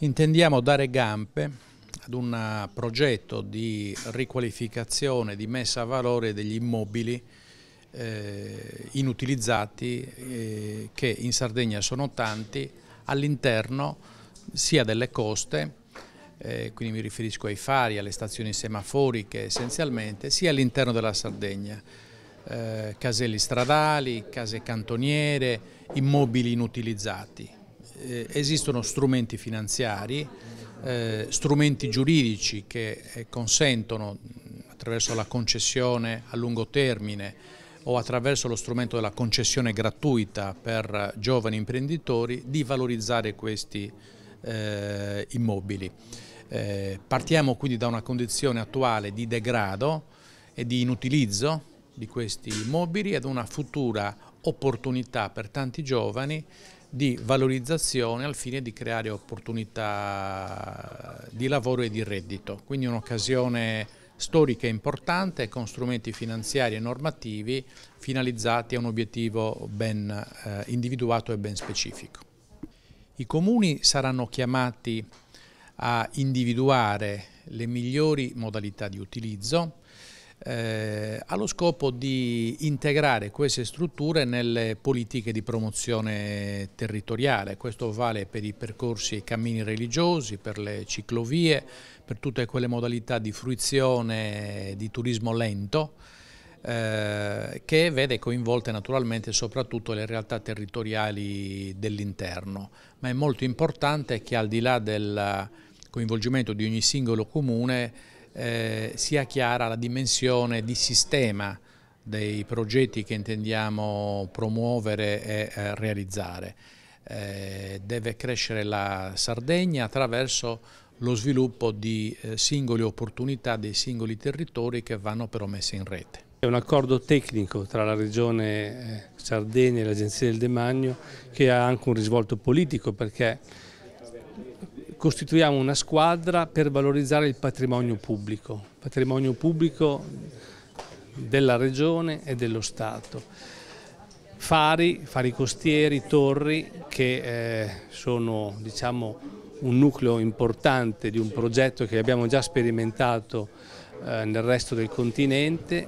Intendiamo dare gambe ad un progetto di riqualificazione, di messa a valore degli immobili eh, inutilizzati eh, che in Sardegna sono tanti all'interno sia delle coste, eh, quindi mi riferisco ai fari, alle stazioni semaforiche essenzialmente, sia all'interno della Sardegna. Eh, caselli stradali, case cantoniere, immobili inutilizzati eh, esistono strumenti finanziari, eh, strumenti giuridici che eh, consentono attraverso la concessione a lungo termine o attraverso lo strumento della concessione gratuita per giovani imprenditori di valorizzare questi eh, immobili. Eh, partiamo quindi da una condizione attuale di degrado e di inutilizzo di questi immobili ed una futura opportunità per tanti giovani di valorizzazione al fine di creare opportunità di lavoro e di reddito. Quindi un'occasione storica importante con strumenti finanziari e normativi finalizzati a un obiettivo ben eh, individuato e ben specifico. I comuni saranno chiamati a individuare le migliori modalità di utilizzo, eh, allo scopo di integrare queste strutture nelle politiche di promozione territoriale. Questo vale per i percorsi e i cammini religiosi, per le ciclovie, per tutte quelle modalità di fruizione di turismo lento eh, che vede coinvolte naturalmente soprattutto le realtà territoriali dell'interno, ma è molto importante che al di là del coinvolgimento di ogni singolo comune eh, sia chiara la dimensione di sistema dei progetti che intendiamo promuovere e eh, realizzare. Eh, deve crescere la Sardegna attraverso lo sviluppo di eh, singole opportunità dei singoli territori che vanno però messe in rete. È un accordo tecnico tra la regione eh, Sardegna e l'Agenzia del Demagno che ha anche un risvolto politico perché costituiamo una squadra per valorizzare il patrimonio pubblico, patrimonio pubblico della Regione e dello Stato. Fari, fari costieri, torri che eh, sono diciamo, un nucleo importante di un progetto che abbiamo già sperimentato eh, nel resto del continente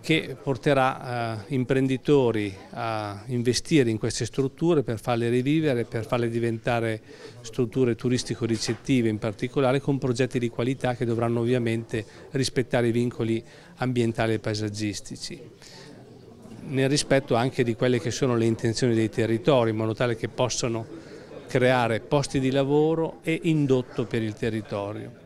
che porterà eh, imprenditori a investire in queste strutture per farle rivivere, per farle diventare strutture turistico-ricettive in particolare con progetti di qualità che dovranno ovviamente rispettare i vincoli ambientali e paesaggistici nel rispetto anche di quelle che sono le intenzioni dei territori in modo tale che possano creare posti di lavoro e indotto per il territorio.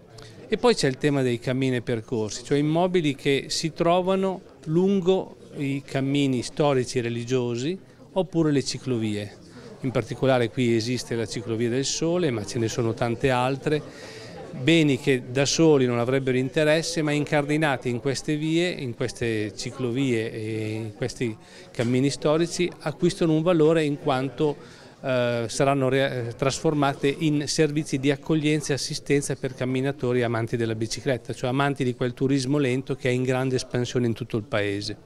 E poi c'è il tema dei cammini e percorsi, cioè immobili che si trovano lungo i cammini storici e religiosi oppure le ciclovie. In particolare qui esiste la ciclovia del sole, ma ce ne sono tante altre, beni che da soli non avrebbero interesse, ma incardinati in queste vie, in queste ciclovie e in questi cammini storici acquistano un valore in quanto eh, saranno trasformate in servizi di accoglienza e assistenza per camminatori amanti della bicicletta, cioè amanti di quel turismo lento che è in grande espansione in tutto il paese.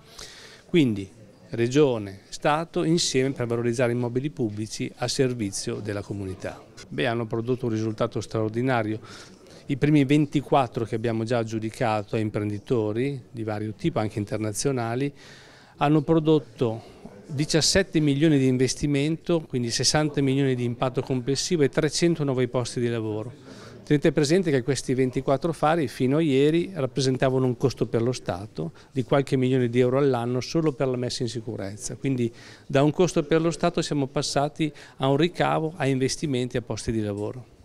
Quindi Regione, Stato insieme per valorizzare i mobili pubblici a servizio della comunità. Beh, hanno prodotto un risultato straordinario. I primi 24 che abbiamo già aggiudicato a imprenditori di vario tipo, anche internazionali, hanno prodotto 17 milioni di investimento, quindi 60 milioni di impatto complessivo e 300 nuovi posti di lavoro. Tenete presente che questi 24 fari fino a ieri rappresentavano un costo per lo Stato di qualche milione di euro all'anno solo per la messa in sicurezza, quindi da un costo per lo Stato siamo passati a un ricavo, a investimenti e a posti di lavoro.